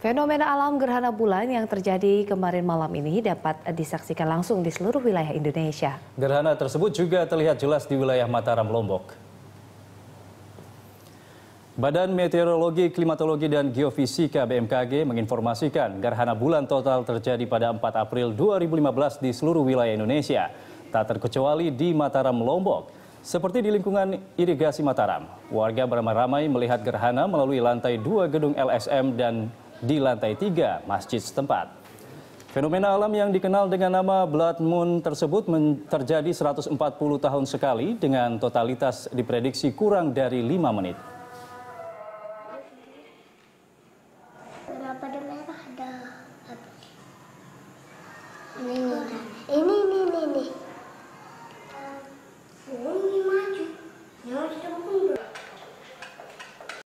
Fenomena alam gerhana bulan yang terjadi kemarin malam ini dapat disaksikan langsung di seluruh wilayah Indonesia. Gerhana tersebut juga terlihat jelas di wilayah Mataram Lombok. Badan Meteorologi, Klimatologi, dan Geofisika BMKG menginformasikan gerhana bulan total terjadi pada 4 April 2015 di seluruh wilayah Indonesia, tak terkecuali di Mataram Lombok. Seperti di lingkungan irigasi Mataram, warga beramai-ramai melihat gerhana melalui lantai dua gedung LSM dan di lantai tiga masjid setempat. Fenomena alam yang dikenal dengan nama Blood Moon tersebut terjadi 140 tahun sekali dengan totalitas diprediksi kurang dari 5 menit. Ada